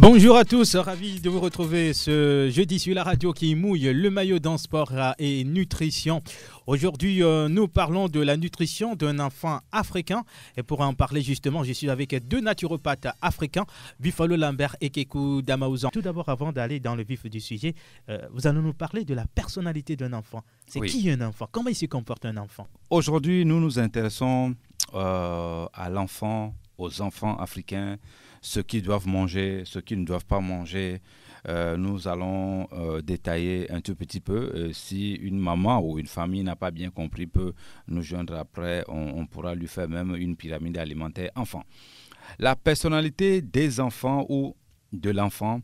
Bonjour à tous, ravi de vous retrouver ce jeudi sur la radio qui mouille le maillot dans sport et nutrition. Aujourd'hui, euh, nous parlons de la nutrition d'un enfant africain. Et pour en parler justement, je suis avec deux naturopathes africains, Bifalo Lambert et Kekou Damaouzan. Tout d'abord, avant d'aller dans le vif du sujet, euh, vous allez nous parler de la personnalité d'un enfant. C'est qui un enfant Comment il se comporte un enfant Aujourd'hui, nous nous intéressons euh, à l'enfant, aux enfants africains ceux qui doivent manger, ceux qui ne doivent pas manger. Euh, nous allons euh, détailler un tout petit peu. Euh, si une maman ou une famille n'a pas bien compris, peut nous joindre après. on pourra lui faire même une pyramide alimentaire enfant. La personnalité des enfants ou de l'enfant.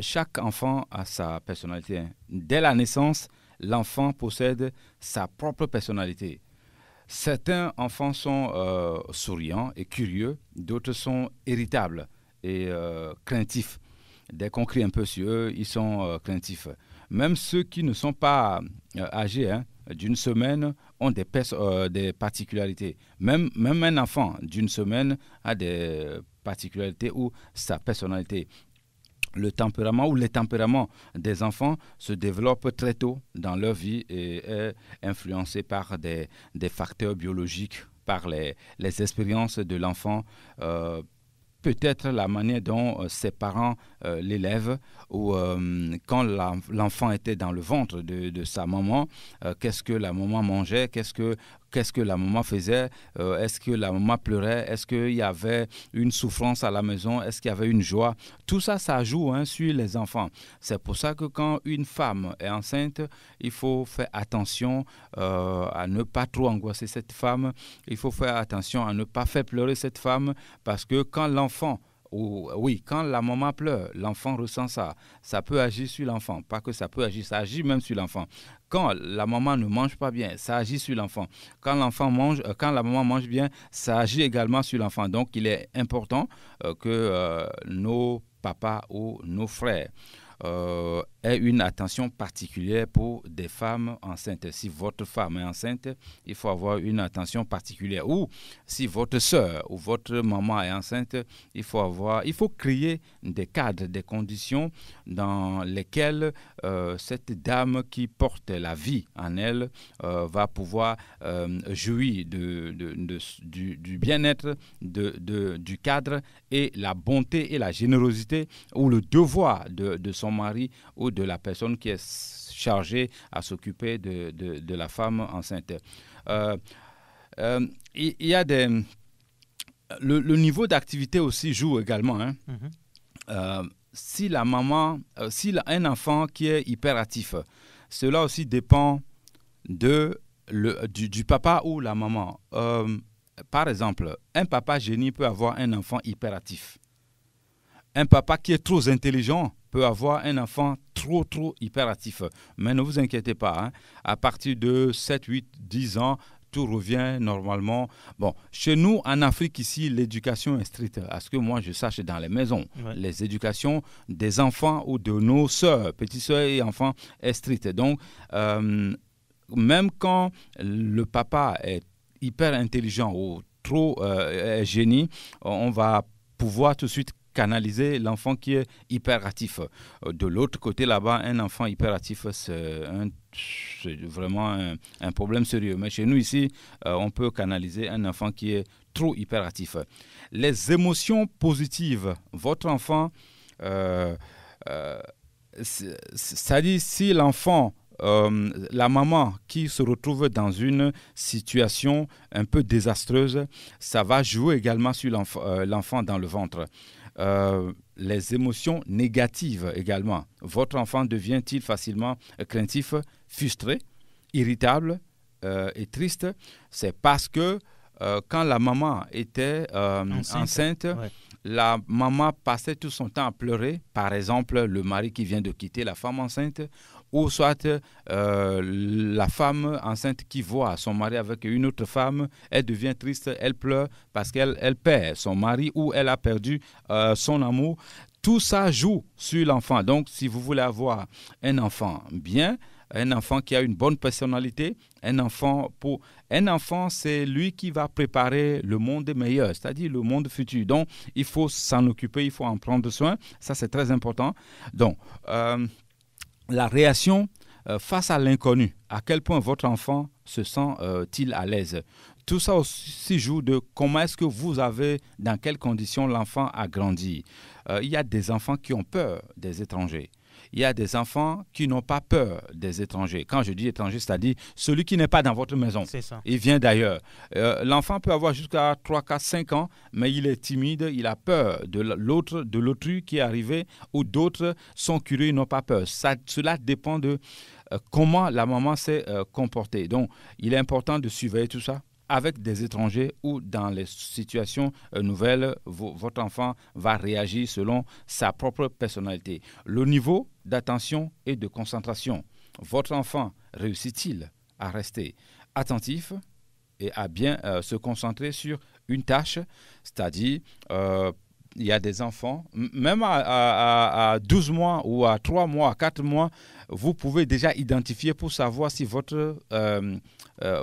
chaque enfant a sa personnalité. Hein. Dès la naissance, l'enfant possède sa propre personnalité. Certains enfants sont euh, souriants et curieux, d'autres sont irritables et euh, craintifs. Dès qu'on crie un peu sur eux, ils sont euh, craintifs. Même ceux qui ne sont pas âgés hein, d'une semaine ont des, des particularités. Même, même un enfant d'une semaine a des particularités ou sa personnalité le tempérament ou les tempéraments des enfants se développent très tôt dans leur vie et est influencé par des, facteurs biologiques, par les, expériences de l'enfant. Euh, peut-être la manière dont euh, ses parents euh, l'élèvent ou quand l'enfant était dans le ventre de, de sa maman, qu'est-ce que la maman mangeait, qu'est-ce que qu'est-ce que la maman faisait, euh, est-ce que la maman pleurait, est-ce qu'il y avait une souffrance à la maison, est-ce qu'il y avait une joie. Tout ça, ça joue hein, sur les enfants. C'est pour ça que quand une femme est enceinte, il faut faire attention euh, à ne pas trop angoisser cette femme, il faut faire attention à ne pas faire pleurer cette femme, parce que quand l'enfant oui, quand la maman pleure, l'enfant ressent ça. Ça peut agir sur l'enfant. Pas que ça peut agir, ça agit même sur l'enfant. Quand la maman ne mange pas bien, ça agit sur l'enfant. Quand l'enfant mange, euh, quand la maman mange bien, ça agit également sur l'enfant. Donc, il est important euh, que euh, nos papas ou nos frères est euh, une attention particulière pour des femmes enceintes. Si votre femme est enceinte, il faut avoir une attention particulière. Ou si votre soeur ou votre maman est enceinte, il faut avoir, il faut créer des cadres, des conditions dans lesquelles euh, cette dame qui porte la vie en elle euh, va pouvoir jouir de, du, bien-être, du cadre et la bonté et la générosité ou le devoir de, de son mari ou de la personne qui est chargée à s'occuper de, la femme enceinte. Euh, euh, il y, a des... Le, niveau d'activité aussi joue également. Hein. Mm-hmm. Euh, si la maman, si un enfant qui est hyperactif, cela aussi dépend de le, du, papa ou la maman. par exemple, un papa génie peut avoir un enfant hyperactif. Un papa qui est trop intelligent peut avoir un enfant trop, trop hyperactif. Mais ne vous inquiétez pas, hein. à partir de 7, 8, 10 ans, tout revient normalement. Bon, chez nous, en Afrique, ici, l'éducation est stricte. À ce que moi, je sache, dans les maisons, les éducations des enfants ou de nos soeurs petits soeurs et enfants, est stricte. Donc, euh, même quand le papa est hyper intelligent ou trop euh, génie, on va pouvoir tout de suite canaliser l'enfant qui est hyperactif. Euh, de l'autre côté, là-bas, un enfant hyperactif, c'est vraiment un, problème sérieux. Mais chez nous, ici, euh, on peut canaliser un enfant qui est trop hyperactif. Les émotions positives, votre enfant, euh, euh, ça dit si l'enfant, euh, la maman qui se retrouve dans une situation un peu désastreuse, ça va jouer également sur l'enfant dans le ventre. Euh, les émotions négatives également. Votre enfant devient-il facilement craintif, frustré, irritable euh, et triste C'est parce que euh, quand la maman était enceinte, la maman passait tout son temps à pleurer. Par exemple, le mari qui vient de quitter la femme enceinte ou soit euh, la femme enceinte qui voit son mari avec une autre femme, elle devient triste, elle pleure parce qu'elle elle perd son mari ou elle a perdu euh, son amour. Tout ça joue sur l'enfant. Donc, si vous voulez avoir un enfant bien, un enfant qui a une bonne personnalité, un enfant pour un enfant, c'est lui qui va préparer le monde meilleur, c'est-à-dire le monde futur. Donc, il faut s'en occuper, il faut en prendre soin. Ça, c'est très important. Donc, euh, la réaction euh, face à l'inconnu, à quel point votre enfant se sent-il euh, à l'aise. Tout ça aussi joue de comment est-ce que vous avez, dans quelles conditions l'enfant a grandi. Euh, il y a des enfants qui ont peur des étrangers il y a des enfants qui n'ont pas peur des étrangers. Quand je dis étranger, c'est-à-dire celui qui n'est pas dans votre maison. Ça. Il vient d'ailleurs. Euh, l'enfant peut avoir jusqu'à 3, 4, 5 ans, mais il est timide, il a peur de l'autre, de l'autrui qui est arrivé, ou d'autres sont curieux, ils n'ont pas peur. cela dépend de euh, comment la maman s'est euh, comportée. Donc, il est important de surveiller tout ça avec des étrangers ou dans les situations euh, nouvelles, votre enfant va réagir selon sa propre personnalité. Le niveau d'attention et de concentration. Votre enfant réussit-il à rester attentif et à bien euh, se concentrer sur une tâche, c'est-à-dire euh, il y a des enfants, même à, 12 mois ou à 3 mois, à 4 mois, vous pouvez déjà identifier pour savoir si votre,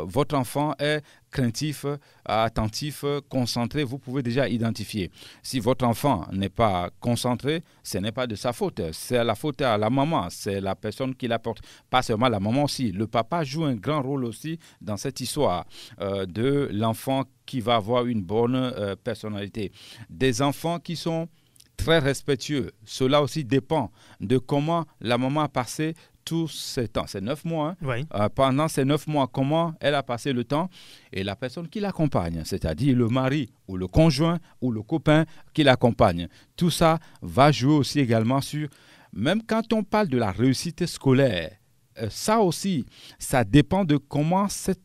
votre enfant est craintif, euh, attentif, concentré, vous pouvez déjà identifier. Si votre enfant n'est pas concentré, ce n'est pas de sa faute. C'est la faute à la maman, c'est la personne qui l'apporte. Pas seulement la maman aussi. Le papa joue un grand rôle aussi dans cette histoire euh, de l'enfant qui va avoir une bonne euh, personnalité. Des enfants qui sont très respectueux. Cela aussi dépend de comment la maman a passé tous ces temps, ces neuf mois, hein, euh, pendant ces neuf mois, comment elle a passé le temps et la personne qui l'accompagne, c'est-à-dire le mari ou le conjoint ou le copain qui l'accompagne. Tout ça va jouer aussi également sur, même quand on parle de la réussite scolaire, euh, ça aussi, ça dépend de comment cette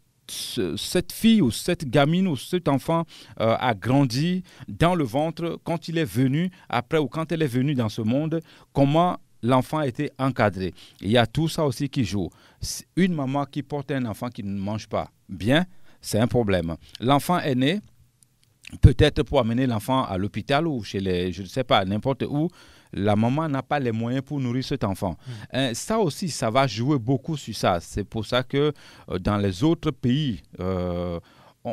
cette fille ou cette gamine ou cet enfant euh, a grandi dans le ventre quand il est venu, après ou quand elle est venue dans ce monde, comment l'enfant était encadré. Il y a tout ça aussi qui joue. Une maman qui porte un enfant qui ne mange pas bien, c'est un problème. L'enfant est né, peut-être pour amener l'enfant à l'hôpital ou chez les, je ne sais pas, n'importe où, la maman n'a pas les moyens pour nourrir cet enfant. Mmh. Euh, ça aussi, ça va jouer beaucoup sur ça. C'est pour ça que euh, dans les autres pays, euh,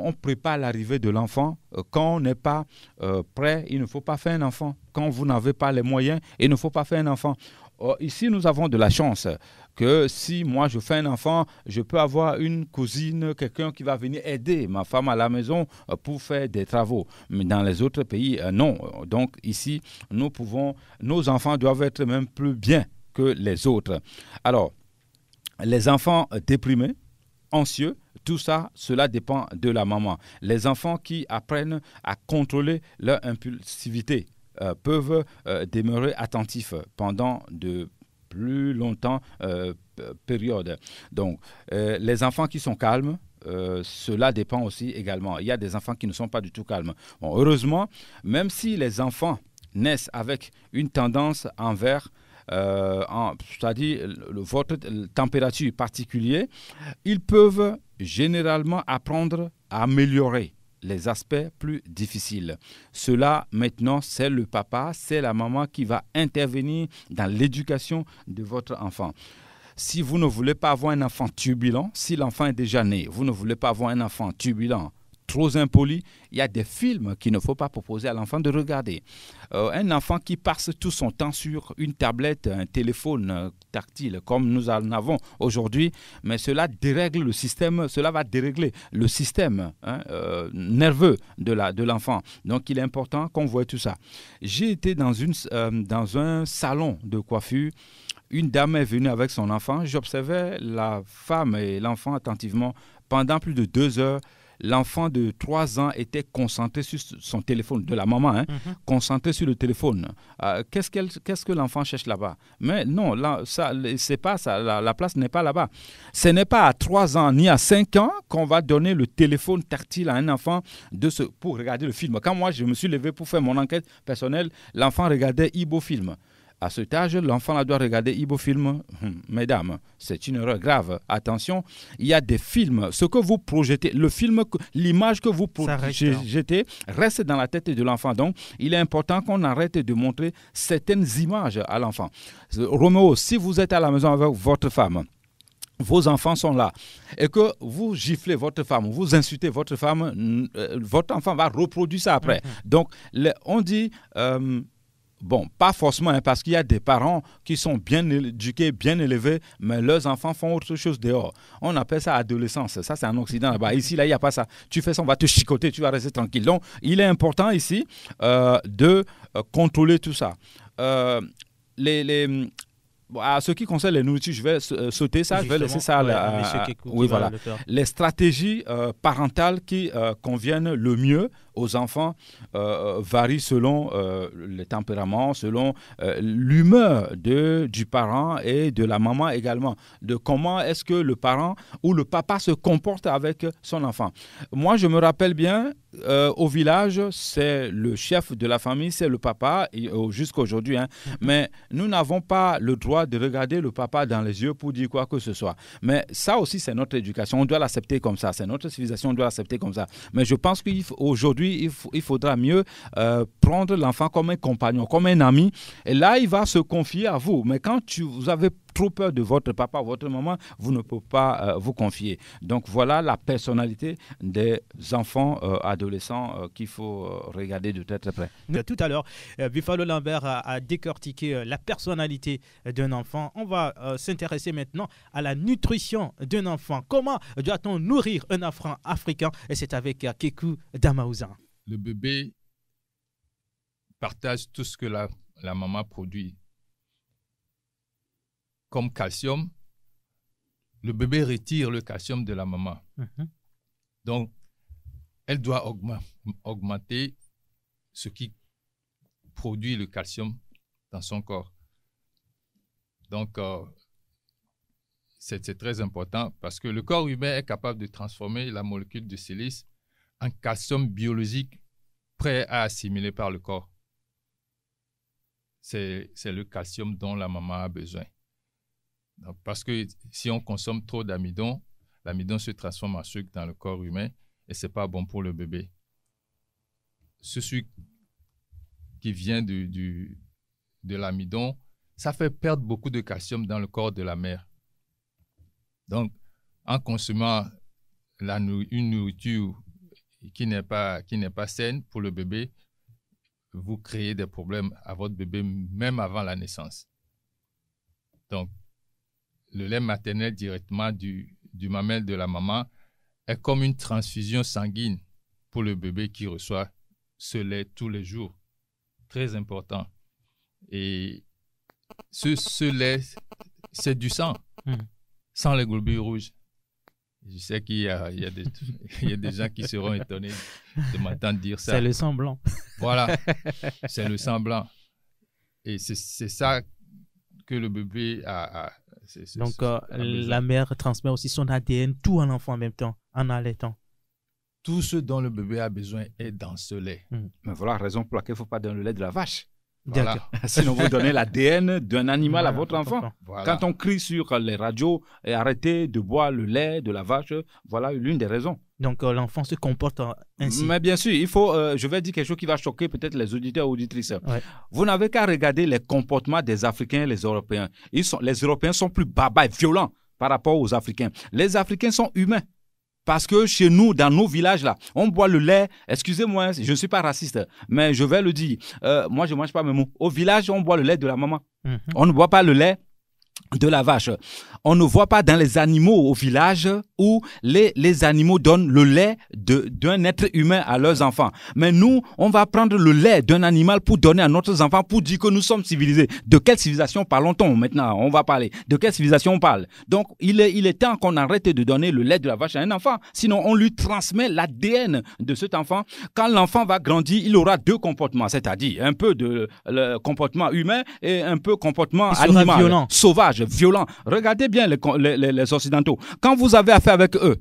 on prépare l'arrivée de l'enfant. Euh, quand on n'est pas euh, prêt, il ne faut pas faire un enfant. Quand vous n'avez pas les moyens, il ne faut pas faire un enfant. ici, nous avons de la chance que si moi je fais un enfant, je peux avoir une cousine, quelqu'un qui va venir aider ma femme à la maison euh, pour faire des travaux. Mais dans les autres pays, non. Donc ici, nous pouvons, nos enfants doivent être même plus bien que les autres. Alors, les enfants déprimés, anxieux, tout ça, cela dépend de la maman. Les enfants qui apprennent à contrôler leur impulsivité euh, peuvent euh, demeurer attentifs pendant de plus longtemps euh, période. Donc, les enfants qui sont calmes, cela dépend aussi également. Il y a des enfants qui ne sont pas du tout calmes. heureusement, même si les enfants naissent avec une tendance envers, en, c'est-à-dire votre température particulière, ils peuvent généralement apprendre à améliorer les aspects plus difficiles. Cela, maintenant, c'est le papa, c'est la maman qui va intervenir dans l'éducation de votre enfant. Si vous ne voulez pas avoir un enfant turbulent, si l'enfant est déjà né, vous ne voulez pas avoir un enfant turbulent, trop impoli. il y a des films qu'il ne faut pas proposer à l'enfant de regarder. Euh, un enfant qui passe tout son temps sur une tablette, un téléphone euh, tactile, comme nous en avons aujourd'hui, mais cela dérègle le système, cela va dérégler le système hein, euh, nerveux de, la, de l'enfant. Donc il est important qu'on voit tout ça. J'ai été dans, une, dans un salon de coiffure une dame est venue avec son enfant. J'observais la femme et l'enfant attentivement pendant plus de deux heures l'enfant de 3 ans était concentré sur son téléphone, de la maman, hein, mhm. concentré sur le téléphone. Euh, qu'est-ce que l'enfant cherche là-bas Mais non, là, ça, c'est pas ça, la, place n'est pas là-bas. Ce n'est pas à 3 ans ni à 5 ans qu'on va donner le téléphone tactile à un enfant de ce, pour regarder le film. Quand moi, je me suis levé pour faire mon enquête personnelle, l'enfant regardait Ibo à cet âge, l'enfant doit regarder Ibo Film. Hum, mesdames, c'est une erreur grave. Attention, il y a des films. Ce que vous projetez, le film, l'image que vous projetez hein. reste dans la tête de l'enfant. Donc, il est important qu'on arrête de montrer certaines images à l'enfant. Euh, Roméo, si vous êtes à la maison avec votre femme, vos enfants sont là et que vous giflez votre femme, vous insultez votre femme, euh, votre enfant va reproduire ça après. Mhm. Donc, on dit... Euh, Bon, pas forcément, hein, parce qu'il y a des parents qui sont bien éduqués, bien élevés, mais leurs enfants font autre chose dehors. On appelle ça adolescence. Ça, c'est un Occident là-bas. Ici, là, il n'y a pas ça. Tu fais ça, on va te chicoter, tu vas rester tranquille. Donc, il est important ici euh, de euh, contrôler tout ça. Euh, les, à ce qui concerne les nourritures, je vais sauter ça, je vais laisser ça à, les stratégies parentales qui conviennent le mieux aux enfants varient euh, euh, varie selon euh, les le tempérament, selon l'humeur de, du parent et de la maman également, de comment est-ce que le parent ou le papa se comporte avec son enfant. Moi, je me rappelle bien, au village, c'est le chef de la famille, c'est le papa, jusqu'à aujourd'hui. Hein. Mais nous n'avons pas le droit de regarder le papa dans les yeux pour dire quoi que ce soit. Mais ça aussi, c'est notre éducation. On doit l'accepter comme ça. C'est notre civilisation, on doit l'accepter comme ça. Mais je pense qu'aujourd'hui, il, faudra mieux euh, prendre l'enfant comme un compagnon, comme un ami. Et là, il va se confier à vous. Mais quand tu, vous avez trop peur de votre papa, votre maman, vous ne pouvez pas euh, vous confier. Donc voilà la personnalité des enfants euh, adolescents euh, qu'il faut regarder de très près. Tout à l'heure, Buffalo Lambert a, décortiqué la personnalité d'un enfant. On va s'intéresser maintenant à la nutrition d'un enfant. Comment doit-on nourrir un enfant africain Et c'est avec Kekou Damaouza? Le bébé partage tout ce que la maman produit comme calcium, le bébé retire le calcium de la maman. Mhm. Donc, elle doit augmenter ce qui produit le calcium dans son corps. Donc, euh, c'est très important parce que le corps humain est capable de transformer la molécule de silice en calcium biologique prêt à assimiler par le corps. C'est le calcium dont la maman a besoin parce que si on consomme trop d'amidon, l'amidon se transforme en sucre dans le corps humain et ce n'est pas bon pour le bébé. Ce sucre qui vient de l'amidon, ça fait perdre beaucoup de calcium dans le corps de la mère. Donc, en consommant une nourriture qui n'est pas, qui n'est pas saine pour le bébé, vous créez des problèmes à votre bébé même avant la naissance. Donc, le lait maternel directement du, du mamelle de la maman est comme une transfusion sanguine pour le bébé qui reçoit ce lait tous les jours. Très important. Et ce, ce lait, c'est du sang, hmm. sans les globules rouges. Je sais qu'il y, y, y a, des, gens qui seront étonnés de m'entendre dire ça. C'est le sang blanc. Voilà, c'est le sang blanc. Et c'est ça que le bébé a, donc, euh, la mère transmet aussi son ADN, tout à l'enfant en même temps, en allaitant. Tout ce dont le bébé a besoin est dans ce lait. Mm. Mais voilà la raison pour laquelle il ne faut pas donner le lait de la vache. Sinon, vous donnez l'ADN d'un animal à votre enfant. Quand on crie sur les radios, et arrêtez de boire le lait de la vache, voilà l'une des raisons. Donc euh, l'enfant se comporte ainsi. Mais bien sûr, il faut, euh, je vais dire quelque chose qui va choquer peut-être les auditeurs et auditrices. Vous n'avez qu'à regarder les comportements des Africains et les Européens. Ils sont, les Européens sont plus et violents par rapport aux Africains. Les Africains sont humains. Parce que chez nous, dans nos villages, là, on boit le lait. Excusez-moi, je ne suis pas raciste, mais je vais le dire. Euh, moi, je ne mange pas mes mots. Au village, on boit le lait de la maman. Mhm. On ne boit pas le lait de la vache on ne voit pas dans les animaux au village où les, les animaux donnent le lait d'un être humain à leurs enfants. Mais nous, on va prendre le lait d'un animal pour donner à notre enfant pour dire que nous sommes civilisés. De quelle civilisation parlons-on maintenant On va parler. De quelle civilisation on parle Donc, il est, il est temps qu'on arrête de donner le lait de la vache à un enfant. Sinon, on lui transmet l'ADN de cet enfant. Quand l'enfant va grandir, il aura deux comportements, c'est-à-dire un peu de comportement humain et un peu comportement animal, sauvage, violent. Regardez bien les, Occidentaux. Quand vous avez affaire avec eux,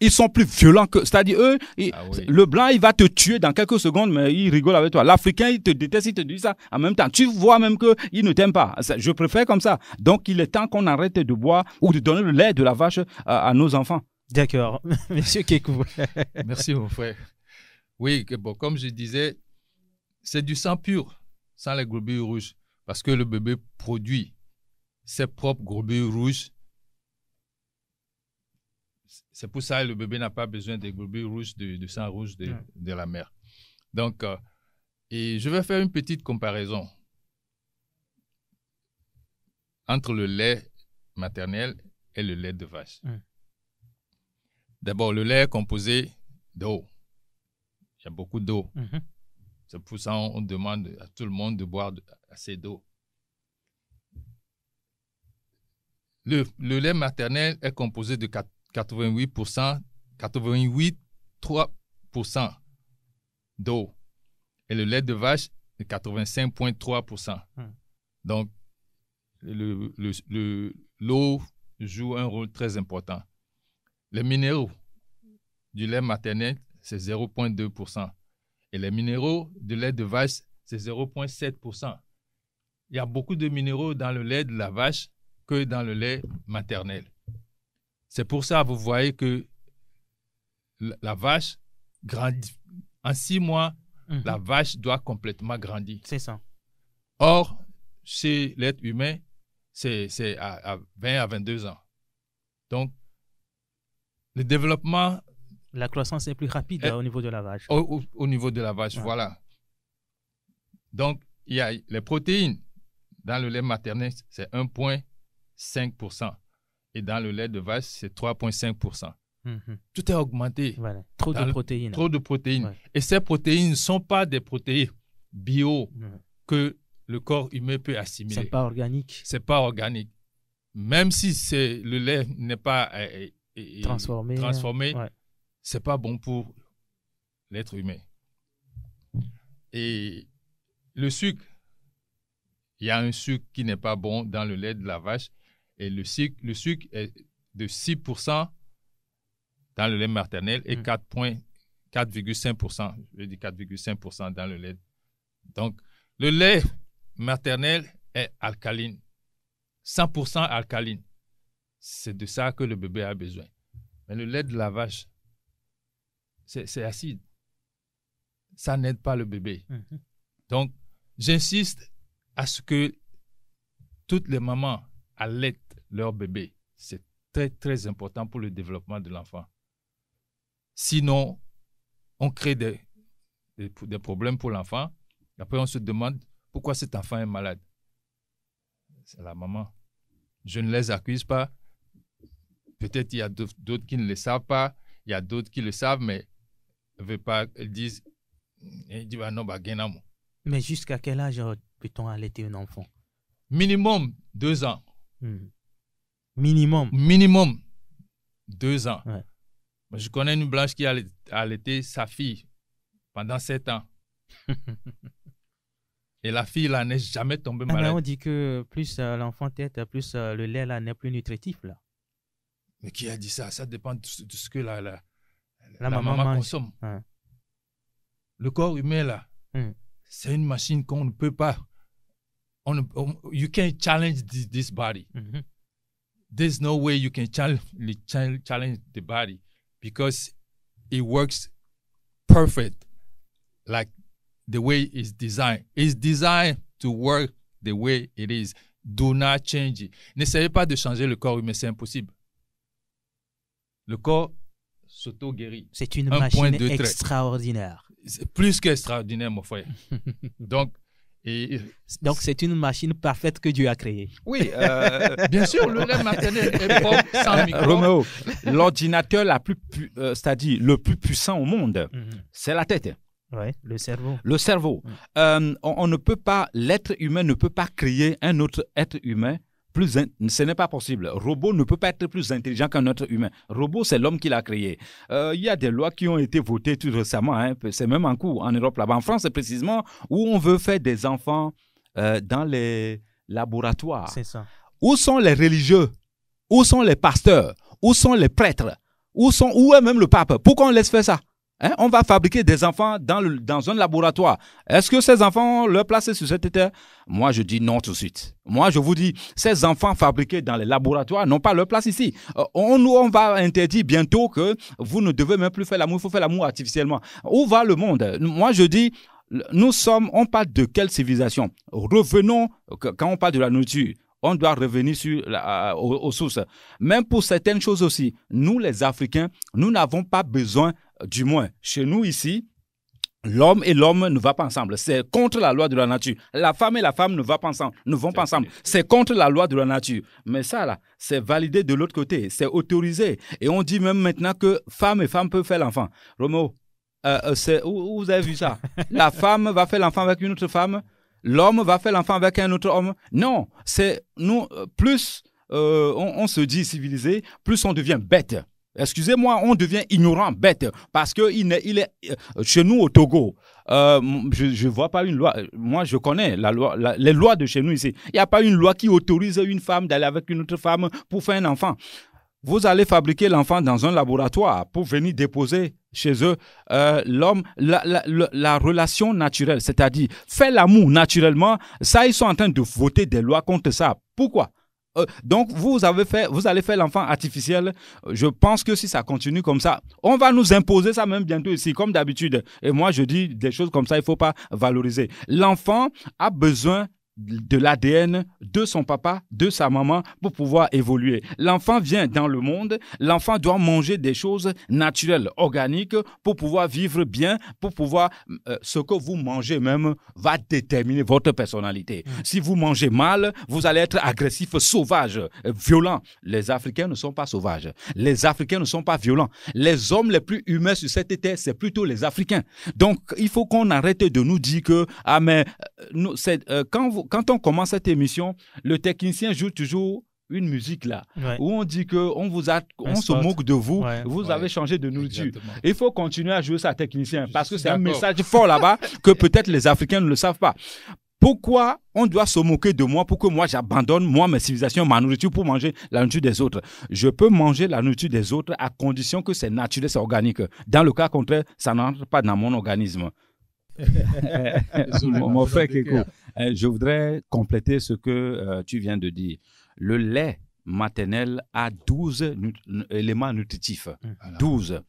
ils sont plus violents que. C'est-à-dire, eux, ah le blanc, il va te tuer dans quelques secondes, mais il rigole avec toi. L'Africain, il te déteste, il te dit ça en même temps. Tu vois même qu'il ne t'aime pas. Je préfère comme ça. Donc, il est temps qu'on arrête de boire ou de donner le lait de la vache à, nos enfants. D'accord. Monsieur Kekou. Merci, mon frère. Oui, bon, comme je disais, c'est du sang pur, sans les globules rouges, parce que le bébé produit ses propres globules rouges. C'est pour ça que le bébé n'a pas besoin des globules rouges, du, sang rouge mm. de, la mère. Donc, euh, et je vais faire une petite comparaison entre le lait maternel et le lait de vache. Mm. D'abord, le lait est composé d'eau. Il y a beaucoup d'eau. Mm-hmm. C'est pour ça qu'on demande à tout le monde de boire assez d'eau. Le, lait maternel est composé de 88,3% d'eau. Et le lait de vache, de 85,3%. Hmm. Donc, l'eau le, le, joue un rôle très important. Les minéraux du lait maternel, c'est 0,2%. Et les minéraux du lait de vache, c'est 0,7%. Il y a beaucoup de minéraux dans le lait de la vache que dans le lait maternel. C'est pour ça, vous voyez que la vache grandit. En six mois, mhm. la vache doit complètement grandir. C'est ça. Or, chez l'être humain, c'est à, à 20 à 22 ans. Donc, le développement la croissance est plus rapide hein, au niveau de la vache. Au, niveau de la vache, voilà. Donc, il y a les protéines dans le lait maternel, c'est un point 5 et dans le lait de vache, c'est 3,5 mhm. Tout est augmenté. Trop de protéines. Trop de protéines. Et ces protéines ne sont pas des protéines bio que le corps humain peut assimiler. C'est pas organique. C'est pas organique. Même si c'est le lait n'est pas euh, euh, euh, transformé, transformé, n'est c'est pas bon pour l'être humain. Et le sucre, il y a un sucre qui n'est pas bon dans le lait de la vache et le sucre, le sucre est de 6% dans le lait maternel et 4,5%, mm. je dis 4,5% dans le lait. Donc, le lait maternel est alcaline, 100% alcaline. C'est de ça que le bébé a besoin. Mais le lait de la vache, c'est acide. Ça n'aide pas le bébé. Mm-hmm. Donc, j'insiste à ce que toutes les mamans allaitent leur bébé. C'est très, très important pour le développement de l'enfant. Sinon, on crée des, des, problèmes pour l'enfant. Après, on se demande pourquoi cet enfant est malade. C'est la maman. Je ne les accuse pas. Peut-être il y a d'autres qui ne le savent pas. Il y a d'autres qui le savent, mais ne veulent pas, qu'ils disent, ah bah, Mais jusqu'à quel âge peut-on allaiter un enfant Minimum deux ans. Hmm. Minimum. Minimum. Deux ans. Je connais une blanche qui a allaité sa fille pendant sept ans. Et la fille, là, n'est jamais tombée ah, malade. on dit que plus euh, l'enfant tête, plus euh, le lait, là, n'est plus nutritif, là. Mais qui a dit ça Ça dépend de ce, que la, la, maman, consomme. Le corps humain, là, hmm. c'est une machine qu'on ne peut pas on, you can challenge this, body. Mm-hmm. There's no way you can challenge challenge the body because it works perfect like the way it's designed. It's designed to work the way it is. Do not change N'essayez pas de changer le corps, mais c'est impossible. Le corps s'auto-guérit. C'est une machine extraordinaire. C'est plus qu'extraordinaire, mon frère. Donc, donc, c'est une machine parfaite que Dieu a créée. Oui, euh, bien sûr, le euh, l'ordinateur, euh, c'est-à-dire le plus puissant au monde, mhm. c'est la tête. Oui, le cerveau. Le cerveau. Mm. on, ne peut pas, l'être humain ne peut pas créer un autre être humain plus ce n'est pas possible. Robot ne peut pas être plus intelligent qu'un autre humain. Robot, c'est l'homme qui l'a créé. Euh, il y a des lois qui ont été votées tout récemment. Hein. C'est même en cours en Europe là-bas, en France précisément, où on veut faire des enfants euh, dans les laboratoires. C'est ça. Où sont les religieux Où sont les pasteurs Où sont les prêtres Où sont où est même le pape Pourquoi on laisse faire ça Hein? on va fabriquer des enfants dans, dans un laboratoire. Est-ce que ces enfants, leur placer sur cette terre Moi, je dis non tout de suite. Moi, je vous dis, ces enfants fabriqués dans les laboratoires n'ont pas leur place ici. Euh, on va interdire bientôt que vous ne devez même plus faire l'amour, il faut faire l'amour artificiellement. Où va le monde Moi, je dis, nous sommes, on parle de quelle civilisation Revenons, quand on parle de la nourriture, on doit revenir sur aux, sources. Même pour certaines choses aussi, nous les Africains, nous n'avons pas besoin, euh, du moins chez nous ici, L'homme et l'homme ne vont pas ensemble. C'est contre la loi de la nature. La femme et la femme ne vont pas ensemble. Ne vont pas ensemble. C'est contre la loi de la nature. Mais ça, là, c'est validé de l'autre côté. C'est autorisé. Et on dit même maintenant que femme et femme peuvent faire l'enfant. Romo, euh, euh, vous avez vu ça La femme va faire l'enfant avec une autre femme l'homme va faire l'enfant avec un autre homme. Non, c'est nous euh, plus euh, on, se dit civilisé, plus on devient bête. Excusez-moi, on devient ignorant, bête, parce que il est, il est euh, chez nous au Togo. je ne vois pas une loi. Moi, je connais la loi, les lois de chez nous ici. Il n'y a pas une loi qui autorise une femme d'aller avec une autre femme pour faire un enfant. Vous allez fabriquer l'enfant dans un laboratoire pour venir déposer chez eux euh, l'homme, la, relation naturelle, c'est-à-dire faire l'amour naturellement. Ça, ils sont en train de voter des lois contre ça. Pourquoi euh, donc, vous, avez fait, vous allez faire l'enfant artificiel. Je pense que si ça continue comme ça, on va nous imposer ça même bientôt ici, comme d'habitude. Et moi, je dis des choses comme ça, il ne faut pas valoriser. L'enfant a besoin de l'ADN de son papa, de sa maman pour pouvoir évoluer. L'enfant vient dans le monde, l'enfant doit manger des choses naturelles, organiques pour pouvoir vivre bien, pour pouvoir euh, ce que vous mangez même va déterminer votre personnalité. Mm. Si vous mangez mal, vous allez être agressif, sauvage, euh, violent. Les Africains ne sont pas sauvages. Les Africains ne sont pas violents. Les hommes les plus humains sur cette terre, c'est plutôt les Africains. Donc il faut qu'on arrête de nous dire que ah mais euh, quand vous quand on commence cette émission, le technicien joue toujours une musique là où on dit que on vous a, on se moque de vous, vous avez changé de nourriture. Il faut continuer à jouer ça technicien parce que c'est un message fort là-bas que peut-être les Africains ne le savent pas. Pourquoi on doit se moquer de moi pour que moi j'abandonne moi mes civilisations, ma nourriture pour manger la nourriture des autres Je peux manger la nourriture des autres à condition que c'est naturel, c'est organique. Dans le cas contraire, ça n'entre pas dans mon organisme. Mon frère euh, je voudrais compléter ce que euh, tu viens de dire. Le lait maternel a 12 éléments nutritifs. 12. Hum.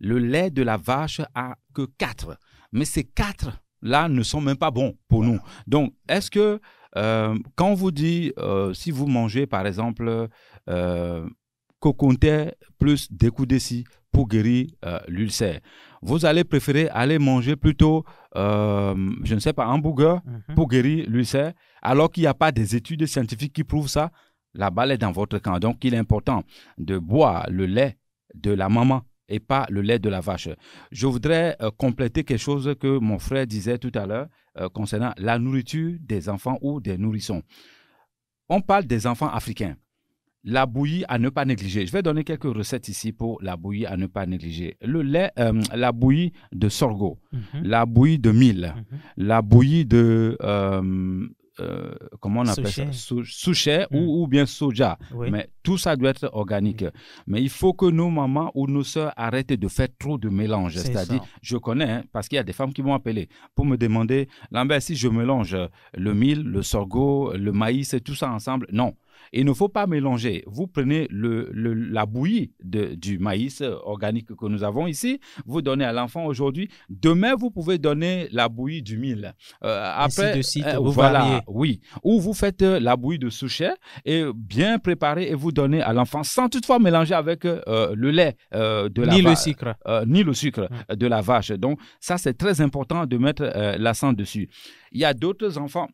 Le lait de la vache a que 4. Mais ces 4 là ne sont même pas bons pour nous. Donc, est-ce que euh, quand on vous dit, si vous mangez par exemple que comptait plus des coups de pour guérir euh, l'ulcère. Vous allez préférer aller manger plutôt, euh, je ne sais pas, un burger mhm. pour guérir l'ulcère, alors qu'il n'y a pas des études scientifiques qui prouvent ça. La balle est dans votre camp. Donc, il est important de boire le lait de la maman et pas le lait de la vache. Je voudrais euh, compléter quelque chose que mon frère disait tout à l'heure concernant la nourriture des enfants ou des nourrissons. On parle des enfants africains. La bouillie à ne pas négliger. Je vais donner quelques recettes ici pour la bouillie à ne pas négliger. Le lait, euh, la bouillie de sorgho, mhm. la bouillie de mil, mhm. la bouillie de euh, euh, comment on appelle ça Souchet mhm. ou, bien soja. Mais tout ça doit être organique. Mais il faut que nos mamans ou nos sœurs arrêtent de faire trop de mélange. C'est-à-dire, je connais, hein, parce qu'il y a des femmes qui m'ont appelé pour me demander, Lambert, si je mélange le mil, le sorgho, le maïs et tout ça ensemble, non. Il ne faut pas mélanger. Vous prenez la bouillie du maïs organique que nous avons ici, vous donnez à l'enfant aujourd'hui. Demain, vous pouvez donner la bouillie du mil. Euh, après, de euh, vous voilà, oui. Ou vous faites euh, la bouillie de souchet et bien préparée et vous donnez à l'enfant sans toutefois mélanger avec le lait de la ni le sucre ni le sucre hum. de la vache. Donc ça, c'est très important de mettre l'accent dessus. Il y a d'autres enfants.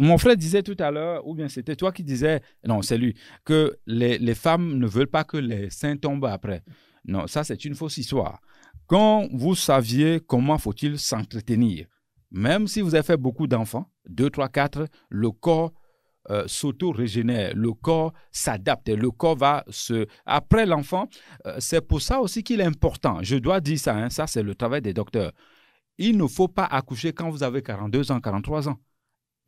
Mon frère disait tout à l'heure, ou bien c'était toi qui disais, non, c'est lui, que les, femmes ne veulent pas que les saints tombent après. Non, ça, c'est une fausse histoire. Quand vous saviez comment faut-il s'entretenir, même si vous avez fait beaucoup d'enfants, 2, 3, 4, le corps euh, s'auto-régénère, le corps s'adapte, le corps va se... Après l'enfant, euh, c'est pour ça aussi qu'il est important, je dois dire ça, hein, ça c'est le travail des docteurs. Il ne faut pas accoucher quand vous avez 42 ans, 43 ans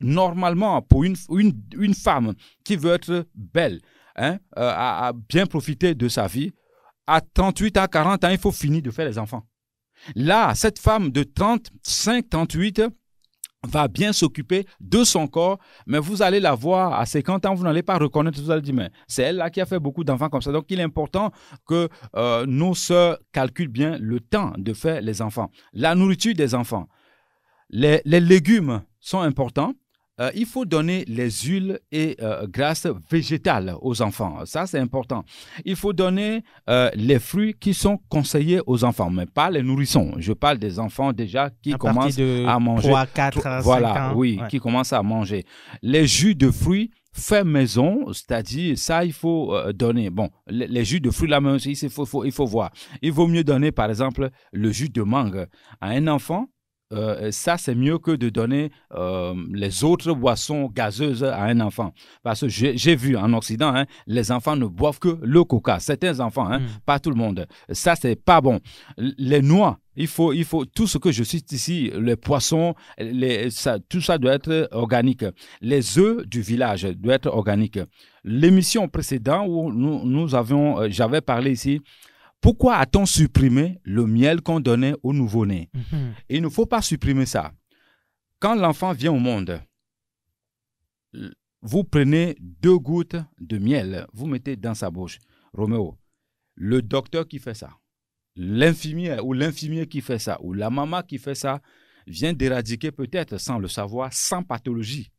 normalement, pour une, une, une femme qui veut être belle, hein, à, euh, bien profiter de sa vie, à 38, à 40 ans, il faut finir de faire les enfants. Là, cette femme de 35, 38 va bien s'occuper de son corps, mais vous allez la voir à 50 ans, vous n'allez pas reconnaître, vous allez dire, mais c'est elle là qui a fait beaucoup d'enfants comme ça. Donc, il est important que euh, nos sœurs calculent bien le temps de faire les enfants. La nourriture des enfants, les légumes sont importants, euh, il faut donner les huiles et euh, végétales aux enfants. Ça, c'est important. Il faut donner euh, les fruits qui sont conseillés aux enfants, mais pas les nourrissons. Je parle des enfants déjà qui commencent à manger. 3, 4, 5 voilà, oui, qui commencent à manger. Les jus de fruits fait maison, c'est-à-dire ça, il faut euh, donner. Bon, les, jus de fruits, là même, il il faut voir. Il vaut mieux donner, par exemple, le jus de mangue à un enfant euh, ça, c'est mieux que de donner euh, les autres boissons gazeuses à un enfant. Parce que j'ai vu en Occident, hein, les enfants ne boivent que le coca. Certains enfants, hein, hmm. pas tout le monde. Ça, c'est pas bon. Les noix, il faut, il faut tout ce que je cite ici, les poissons, les, tout ça doit être organique. Les œufs du village doivent être organiques. L'émission précédente où nous, avions, euh, j'avais parlé ici pourquoi a-t-on supprimé le miel qu'on donnait au nouveau-né mhm. Il ne faut pas supprimer ça. Quand l'enfant vient au monde, vous prenez deux gouttes de miel, vous mettez dans sa bouche. Roméo, le docteur qui fait ça, l'infirmière ou l'infirmier qui fait ça, ou la maman qui fait ça, vient d'éradiquer peut-être sans le savoir, sans pathologie,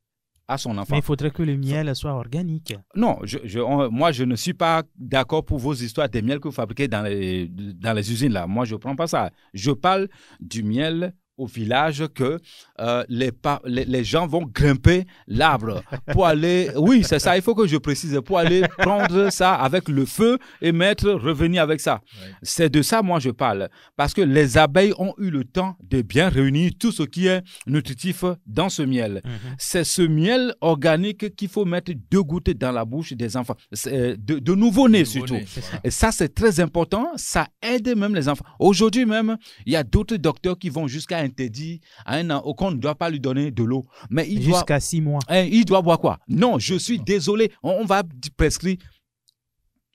enfant. Mais il faudrait que le miel soit organique. Non, je, moi, je ne suis pas d'accord pour vos histoires des miels que vous fabriquez dans les, dans les usines. là. Moi, je ne prends pas ça. Je parle du miel au village que euh, les, les, gens vont grimper l'arbre pour aller, oui c'est ça, il faut que je précise, pour aller prendre ça avec le feu et mettre, revenir avec ça. C'est de ça moi je parle, parce que les abeilles ont eu le temps de bien réunir tout ce qui est nutritif dans ce miel. Mhm. C'est ce miel organique qu'il faut mettre deux gouttes dans la bouche des enfants, euh, de, de nouveau-nés surtout. Et ça c'est très important, ça aide même les enfants. Aujourd'hui même, il y a d'autres docteurs qui vont jusqu'à interdit à un qu'on ne doit pas lui donner de l'eau. Mais il Jusqu'à six mois. Eh, il doit boire quoi Non, je suis désolé. On, va prescrire.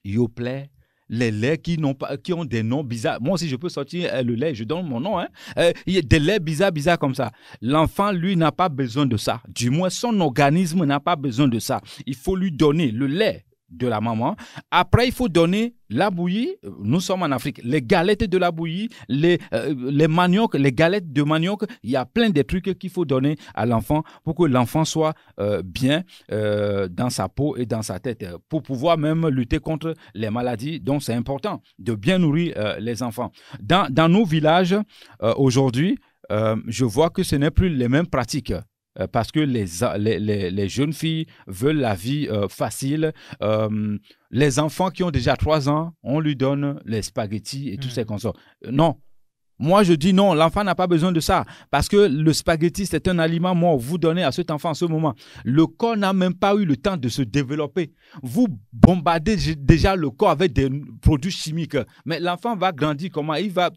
Yoplait, les laits qui, n'ont pas, qui ont des noms bizarres. Moi aussi, je peux sortir euh, le lait, je donne mon nom. Hein. il euh, y a des laits bizarres, bizarres comme ça. L'enfant, lui, n'a pas besoin de ça. Du moins, son organisme n'a pas besoin de ça. Il faut lui donner le lait de la maman. Après, il faut donner la bouillie. Nous sommes en Afrique. Les galettes de la bouillie, les, euh, les maniocs, les galettes de manioc. Il y a plein de trucs qu'il faut donner à l'enfant pour que l'enfant soit euh, bien euh, dans sa peau et dans sa tête, pour pouvoir même lutter contre les maladies. Donc, c'est important de bien nourrir les enfants. Dans, dans nos villages, aujourd'hui, je vois que ce n'est plus les mêmes pratiques. Euh, parce que les, les, jeunes filles veulent la vie euh, facile. Euh, les enfants qui ont déjà trois ans, on lui donne les spaghettis et tout ce qu'on sort. Non, moi, je dis non, l'enfant n'a pas besoin de ça parce que le spaghetti, c'est un aliment mort. Vous donnez à cet enfant en ce moment. Le corps n'a même pas eu le temps de se développer. Vous bombardez déjà le corps avec des produits chimiques. Mais l'enfant va grandir comment Il va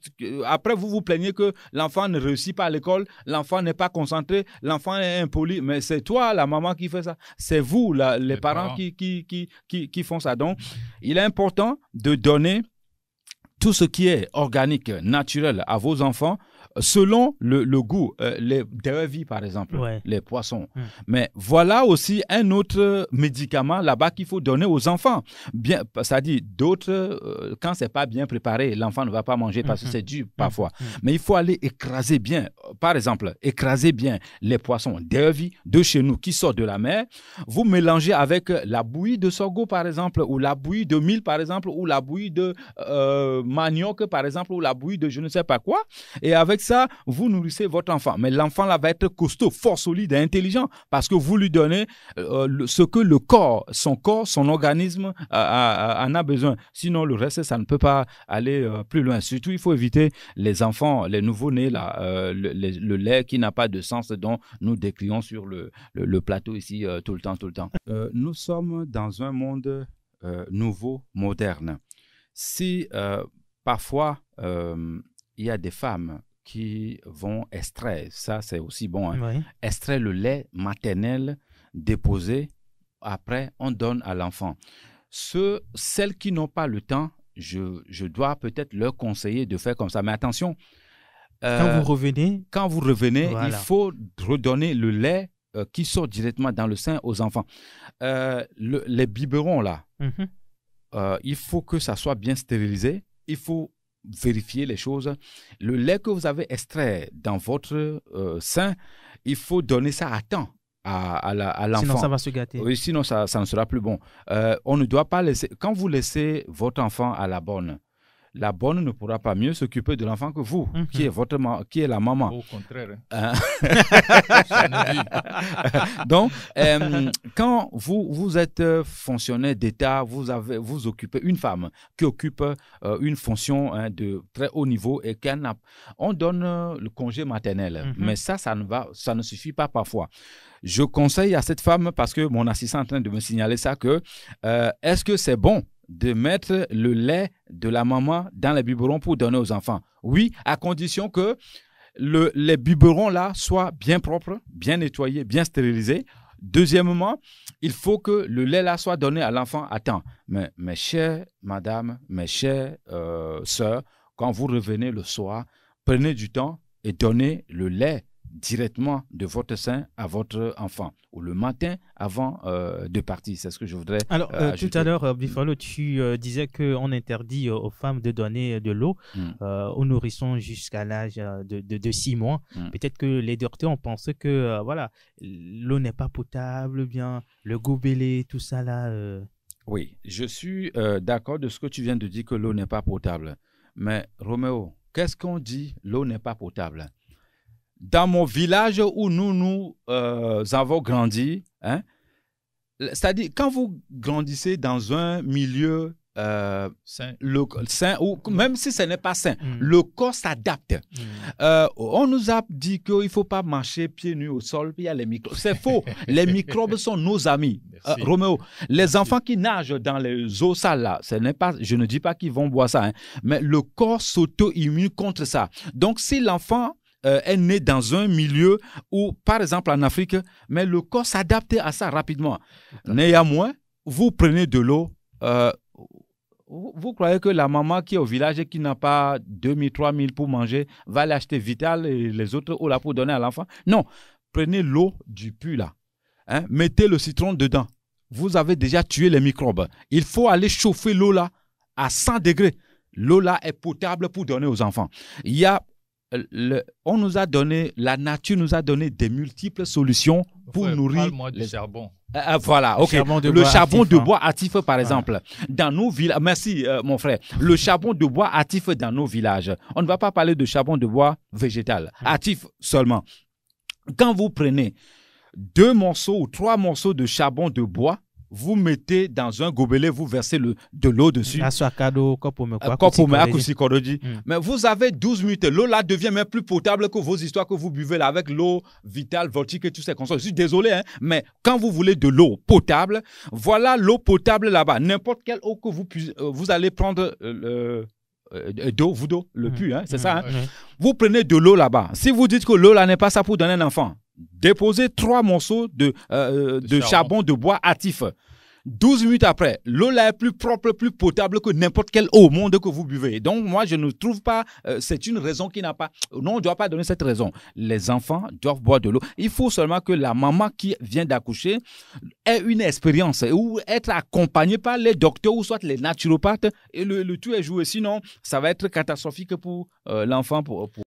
après vous vous plaignez que l'enfant ne réussit pas à l'école, l'enfant n'est pas concentré, l'enfant est impoli. Mais c'est toi, la maman, qui fait ça. C'est vous, les, parents, Qui, qui, qui, qui, qui font ça. Donc, il est important de donner tout ce qui est organique, naturel à vos enfants, euh, selon le, goût, euh, les dervis par exemple, les poissons. Hmm. Mais voilà aussi un autre médicament là-bas qu'il faut donner aux enfants. Bien, ça dit d'autres, euh, quand c'est pas bien préparé, l'enfant ne va pas manger parce que hmm, c'est hmm. dur parfois. Mais il faut aller écraser bien, par exemple, écraser bien les poissons dervis de chez nous qui sortent de la mer. Vous mélangez avec la bouillie de sorgho par exemple, ou la bouillie de mil par exemple, ou la bouillie de manioc, par exemple, ou la bouillie de je ne sais pas quoi. Et avec ça, vous nourrissez votre enfant. Mais l'enfant, là, va être costaud, fort, solide et intelligent parce que vous lui donnez euh, ce que le corps, son corps, son organisme euh, en a besoin. Sinon, le reste, ça ne peut pas aller euh, plus loin. Surtout, il faut éviter les enfants, les nouveau-nés, là, le, lait qui n'a pas de sens, dont nous décrions sur le, plateau ici tout le temps, tout le temps. nous sommes dans un monde nouveau, moderne si parfois, euh, il y a des femmes qui vont extraire, ça c'est aussi bon, hein, extraire le lait maternel déposé, après on donne à l'enfant. Ceux, celles qui n'ont pas le temps, je, je dois peut-être leur conseiller de faire comme ça. Mais attention. Euh, quand vous revenez. Quand vous revenez, il faut redonner le lait euh, qui sort directement dans le sein aux enfants. les biberons, là, mhm. il faut que ça soit bien stérilisé il faut vérifier les choses. Le lait que vous avez extrait dans votre euh, sein, il faut donner ça à temps à, l'enfant. Sinon, ça va se gâter. sinon, ça, ne sera plus bon. Euh, on ne doit pas laisser, quand vous laissez votre enfant à la bonne, la bonne ne pourra pas mieux s'occuper de l'enfant que vous, mhm. qui, est votre qui est la maman. Au contraire. Hein. Hein? Donc, euh, quand vous, vous êtes fonctionnaire d'État, vous, avez, vous occupez une femme qui occupe euh, une fonction hein, de très haut niveau et qu'elle On donne le congé maternel, mhm. mais ça, ça ne, va, ça ne suffit pas parfois. Je conseille à cette femme, parce que mon assistant est en train de me signaler ça, que euh, est-ce que c'est bon de mettre le lait de la maman dans les biberons pour donner aux enfants. Oui, à condition que le, les biberons là soient bien propres, bien nettoyés, bien stérilisés. Deuxièmement, il faut que le lait là soit donné à l'enfant à temps. Mais mes chères madame, mes chères euh, sœurs, quand vous revenez le soir, prenez du temps et donnez le lait directement de votre sein à votre enfant ou le matin avant euh, de partir. C'est ce que je voudrais. Alors, euh, euh, tout à l'heure, Bifalo, tu disais disais qu'on interdit aux femmes de donner de l'eau hmm. aux nourrissons jusqu'à l'âge de, de, six mois. Hmm. Peut-être que les docteurs ont pensé que voilà, l'eau n'est pas potable, bien le gobelet, tout ça là. Oui, je suis d'accord de ce que tu viens de dire que l'eau n'est pas potable. Mais Roméo, qu'est-ce qu'on dit L'eau n'est pas potable dans mon village où nous, nous euh, avons grandi, hein. c'est-à-dire quand vous grandissez dans un milieu euh, sain. ou mm. même si ce n'est pas sain, mm. le corps s'adapte. Mm. Euh, on nous a dit qu'il ne faut pas marcher pieds nus au sol, puis il y a les microbes. C'est faux. les microbes sont nos amis. Romeo Roméo, les enfants qui nagent dans les eaux sales, là, ce n'est pas, je ne dis pas qu'ils vont boire ça, hein, mais le corps s'auto-immune contre ça. Donc, si l'enfant est euh, né dans un milieu où, par exemple en Afrique, mais le corps s'adaptait à ça rapidement. Néanmoins, vous prenez de l'eau. Euh, vous, croyez que la maman qui est au village et qui n'a pas 2000, 3000 pour manger va l'acheter Vital et les autres ou là pour donner à l'enfant Non. Prenez l'eau du puits là. Hein. mettez le citron dedans. Vous avez déjà tué les microbes. Il faut aller chauffer l'eau là à 100 degrés. L'eau là est potable pour donner aux enfants. Il y a on nous a donné, la nature nous a donné des multiples solutions pour nourrir. le charbon. Euh, euh, voilà, le charbon de, bois, charbon actif, hein. par ah. exemple, dans nos villages. Ah, merci, euh, mon frère. Le charbon de bois actif dans nos villages. On ne va pas parler de charbon de bois végétal, actif hmm. seulement. Quand vous prenez deux morceaux ou trois morceaux de charbon de bois, vous mettez dans un gobelet, vous versez le, de l'eau dessus. Hmm. Mais vous avez 12 minutes. L'eau là devient même plus potable que vos histoires que vous buvez là avec l'eau vitale, voltique et tout ces consorts. Je suis désolé, hein, mais quand vous voulez de l'eau potable, voilà l'eau potable là-bas. N'importe quelle eau que vous, puissiez, euh, vous allez prendre. Euh, le euh, vous d'eau, le hmm. pu, hein, c'est hmm. ça. Hein. Vous prenez de l'eau là-bas. Si vous dites que l'eau là n'est pas ça pour donner un enfant, déposer trois morceaux de, euh, euh, de, charbon. de bois hâtif. 12 minutes après, l'eau là est plus propre, plus potable que n'importe quelle eau au monde que vous buvez. Donc moi, je ne trouve pas, euh, c'est une raison qui n'a pas, non, on ne doit pas donner cette raison. Les enfants doivent boire de l'eau. Il faut seulement que la maman qui vient d'accoucher ait une expérience ou être accompagnée par les docteurs ou soit les naturopathes et le, tout est joué. Sinon, ça va être catastrophique pour l'enfant. pour